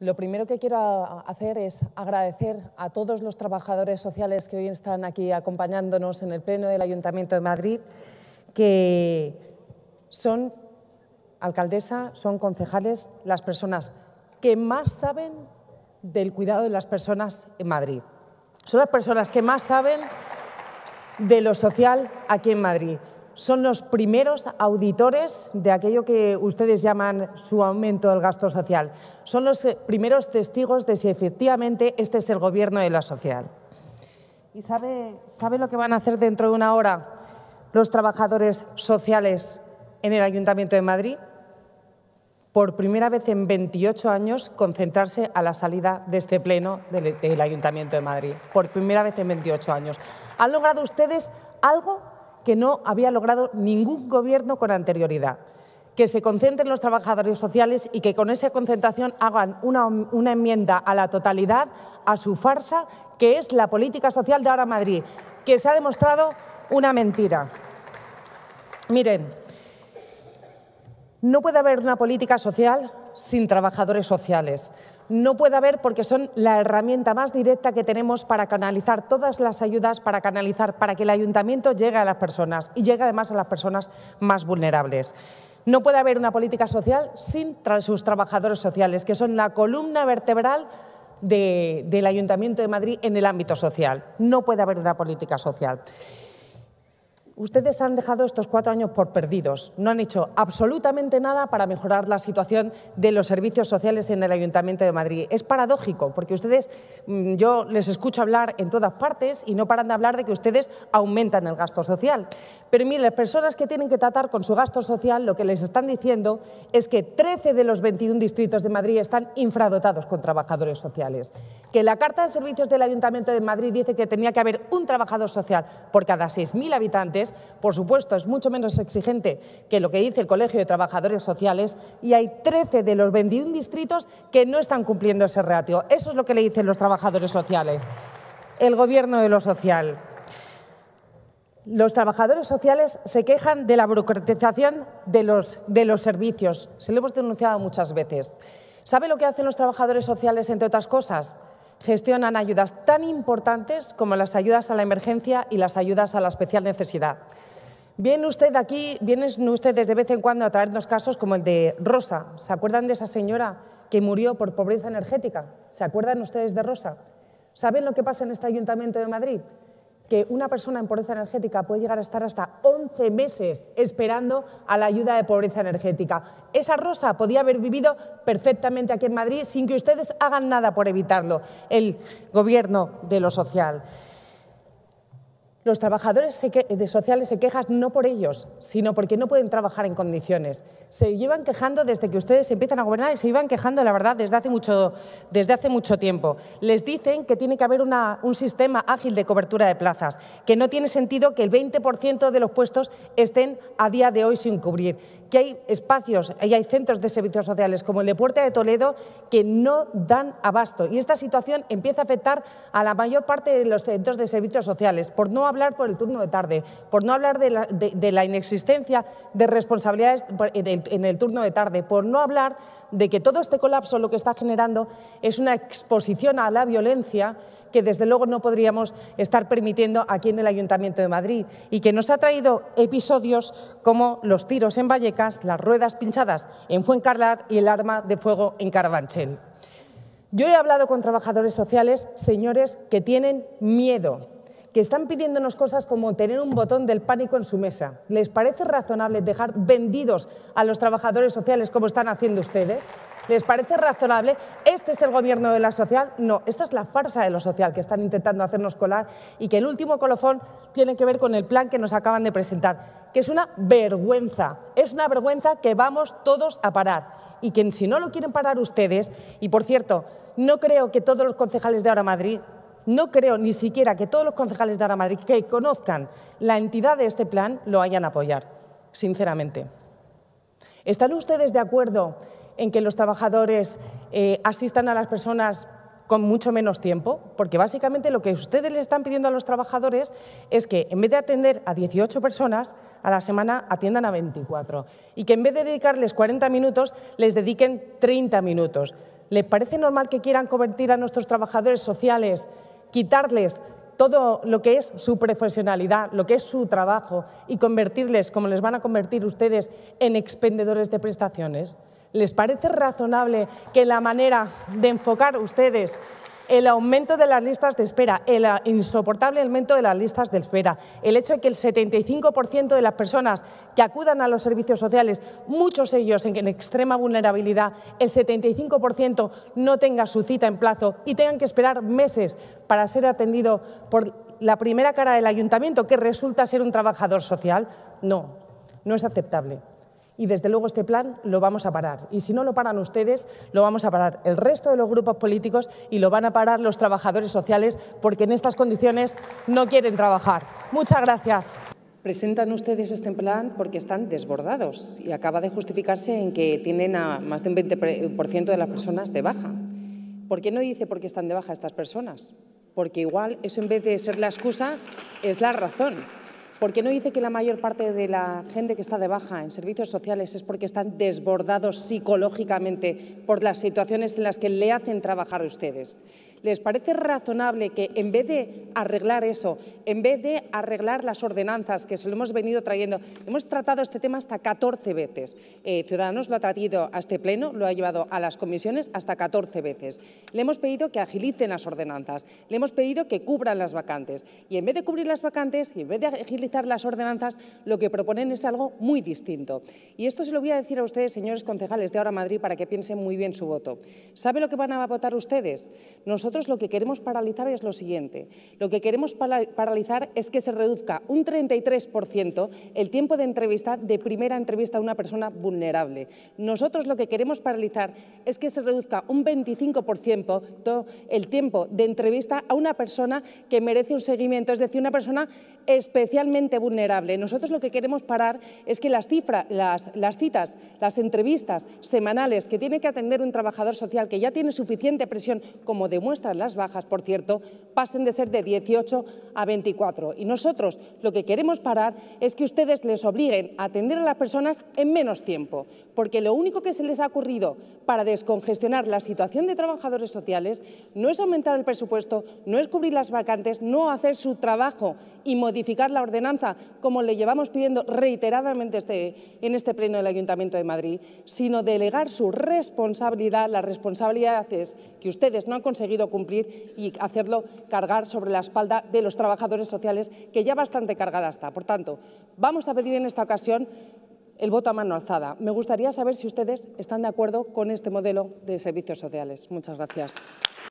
Lo primero que quiero ah, ah, hacer es agradecer a todos los trabajadores sociales que hoy están aquí acompañándonos en el Pleno del Ayuntamiento de Madrid, que son alcaldesa, son concejales, las personas que más saben del cuidado de las personas en Madrid. Son las personas que más saben de lo social aquí en Madrid son los primeros auditores de aquello que ustedes llaman su aumento del gasto social. Son los eh, primeros testigos de si efectivamente este es el gobierno de la social. ¿Y sabe, sabe lo que van a hacer dentro de una hora los trabajadores sociales en el Ayuntamiento de Madrid? Por primera vez en 28 años, concentrarse a la salida de este pleno del, del Ayuntamiento de Madrid. Por primera vez en 28 años. Han logrado ustedes algo que no había logrado ningún gobierno con anterioridad. Que se concentren los trabajadores sociales y que con esa concentración hagan una, enmienda a la totalidad, a su farsa, que es la política social de ahora Madrid, que se ha demostrado una mentira. Miren, no puede haber una política social sin trabajadores sociales no puede haber porque son la herramienta más directa que tenemos para canalizar todas las ayudas, para canalizar, para que el ayuntamiento llegue a las personas y llegue además a las personas más vulnerables. No puede haber una política social sin sus trabajadores sociales, que son la columna vertebral del Ayuntamiento de Madrid en el ámbito social. No puede haber una política social. Ustedes han dejado estos cuatro años por perdidos. No han hecho absolutamente nada para mejorar la situación de los servicios sociales en el Ayuntamiento de Madrid. Es paradójico, porque ustedes, mm, yo les escucho hablar en todas partes y no paran de hablar de que ustedes aumentan el gasto social. Pero mire, las personas que tienen que tratar con su gasto social, lo que les están diciendo es que 13 de los 21 distritos de Madrid están infradotados con trabajadores sociales. Que la Carta de Servicios del Ayuntamiento de Madrid dice que tenía que haber un trabajador social por cada 6.000 habitantes por supuesto, es mucho menos exigente que lo que dice el Colegio de Trabajadores Sociales y hay 13 de los 21 distritos que no están cumpliendo ese ratio. Eso es lo que le dicen los trabajadores sociales. El gobierno de lo social. Los trabajadores sociales se quejan de la burocratización de los, de los servicios. Se lo hemos denunciado muchas veces. ¿Sabe lo que hacen los trabajadores sociales, entre otras cosas? gestionan ayudas tan importantes como las ayudas a la emergencia y las ayudas a la especial necesidad. Viene usted aquí, vienen ustedes de vez en cuando a traernos casos como el de Rosa. ¿Se acuerdan de esa señora que murió por pobreza energética? ¿Se acuerdan ustedes de Rosa? ¿Saben lo que pasa en este Ayuntamiento de Madrid? que una persona en pobreza energética puede llegar a estar hasta 11 meses esperando a la ayuda de pobreza energética. Esa Rosa podía haber vivido perfectamente aquí en Madrid sin que ustedes hagan nada por evitarlo, el gobierno de lo social. Los trabajadores de sociales se quejan no por ellos, sino porque no pueden trabajar en condiciones. Se llevan quejando desde que ustedes empiezan a gobernar y se iban quejando, la verdad, desde hace mucho, desde hace mucho tiempo. Les dicen que tiene que haber un sistema ágil de cobertura de plazas, que no tiene sentido que el 20% de los puestos estén a día de hoy sin cubrir, que hay espacios y hay centros de servicios sociales como el de Puerta de Toledo que no dan abasto. Y esta situación empieza a afectar a la mayor parte de los centros de servicios sociales por no hablar por el turno de tarde, por no hablar de la, inexistencia de responsabilidades en el, turno de tarde, por no hablar de que todo este colapso lo que está generando es una exposición a la violencia que desde luego no podríamos estar permitiendo aquí en el Ayuntamiento de Madrid y que nos ha traído episodios como los tiros en Vallecas, las ruedas pinchadas en Fuencarlar y el arma de fuego en Carabanchel. Yo he hablado con trabajadores sociales, señores, que tienen miedo que están pidiéndonos cosas como tener un botón del pánico en su mesa. ¿Les parece razonable dejar vendidos a los trabajadores sociales como están haciendo ustedes? ¿Les parece razonable? ¿Este es el gobierno de la social? No, esta es la farsa de lo social que están intentando hacernos colar y que el último colofón tiene que ver con el plan que nos acaban de presentar, que es una vergüenza. Es una vergüenza que vamos todos a parar y que si no lo quieren parar ustedes, y por cierto, no creo que todos los concejales de Ahora Madrid no creo ni siquiera que todos los concejales de Ara Madrid que conozcan la entidad de este plan lo hayan apoyar, sinceramente. ¿Están ustedes de acuerdo en que los trabajadores eh, asistan a las personas con mucho menos tiempo? Porque básicamente lo que ustedes le están pidiendo a los trabajadores es que en vez de atender a 18 personas a la semana, atiendan a 24 y que en vez de dedicarles 40 minutos, les dediquen 30 minutos. ¿Les parece normal que quieran convertir a nuestros trabajadores sociales quitarles todo lo que es su profesionalidad, lo que es su trabajo y convertirles, como les van a convertir ustedes, en expendedores de prestaciones? ¿Les parece razonable que la manera de enfocar ustedes el aumento de las listas de espera, el insoportable aumento de las listas de espera, el hecho de que el 75% de las personas que acudan a los servicios sociales, muchos ellos en extrema vulnerabilidad, el 75% no tenga su cita en plazo y tengan que esperar meses para ser atendido por la primera cara del ayuntamiento, que resulta ser un trabajador social, no, no es aceptable y desde luego este plan lo vamos a parar. Y si no lo paran ustedes, lo vamos a parar el resto de los grupos políticos y lo van a parar los trabajadores sociales porque en estas condiciones no quieren trabajar. Muchas gracias. Presentan ustedes este plan porque están desbordados y acaba de justificarse en que tienen a más de un 20% de las personas de baja. ¿Por qué no dice por qué están de baja estas personas? Porque igual eso en vez de ser la excusa es la razón. ¿Por qué no dice que la mayor parte de la gente que está de baja en servicios sociales es porque están desbordados psicológicamente por las situaciones en las que le hacen trabajar ustedes? ¿Les parece razonable que en vez de arreglar eso, en vez de arreglar las ordenanzas que se lo hemos venido trayendo, hemos tratado este tema hasta 14 veces? Eh, Ciudadanos lo ha traído a este pleno, lo ha llevado a las comisiones hasta 14 veces. Le hemos pedido que agilicen las ordenanzas, le hemos pedido que cubran las vacantes y en vez de cubrir las vacantes y en vez de agilizar las ordenanzas, lo que proponen es algo muy distinto. Y esto se lo voy a decir a ustedes, señores concejales de Ahora Madrid, para que piensen muy bien su voto. ¿Sabe lo que van a votar ustedes? Nosotros lo que queremos paralizar es lo siguiente. Lo que queremos paralizar es que se reduzca un 33% el tiempo de entrevista, de primera entrevista a una persona vulnerable. Nosotros lo que queremos paralizar es que se reduzca un 25% el tiempo de entrevista a una persona que merece un seguimiento, es decir, una persona especialmente vulnerable. Nosotros lo que queremos parar es que las, cifras, las, las citas, las entrevistas semanales que tiene que atender un trabajador social que ya tiene suficiente presión como demuestra las bajas, por cierto, pasen de ser de 18 a 24. Y nosotros lo que queremos parar es que ustedes les obliguen a atender a las personas en menos tiempo, porque lo único que se les ha ocurrido para descongestionar la situación de trabajadores sociales no es aumentar el presupuesto, no es cubrir las vacantes, no hacer su trabajo y modificar la ordenanza, como le llevamos pidiendo reiteradamente este, en este pleno del Ayuntamiento de Madrid, sino delegar su responsabilidad, las responsabilidades que ustedes no han conseguido cumplir y hacerlo cargar sobre la espalda de los trabajadores sociales, que ya bastante cargada está. Por tanto, vamos a pedir en esta ocasión el voto a mano alzada. Me gustaría saber si ustedes están de acuerdo con este modelo de servicios sociales. Muchas gracias.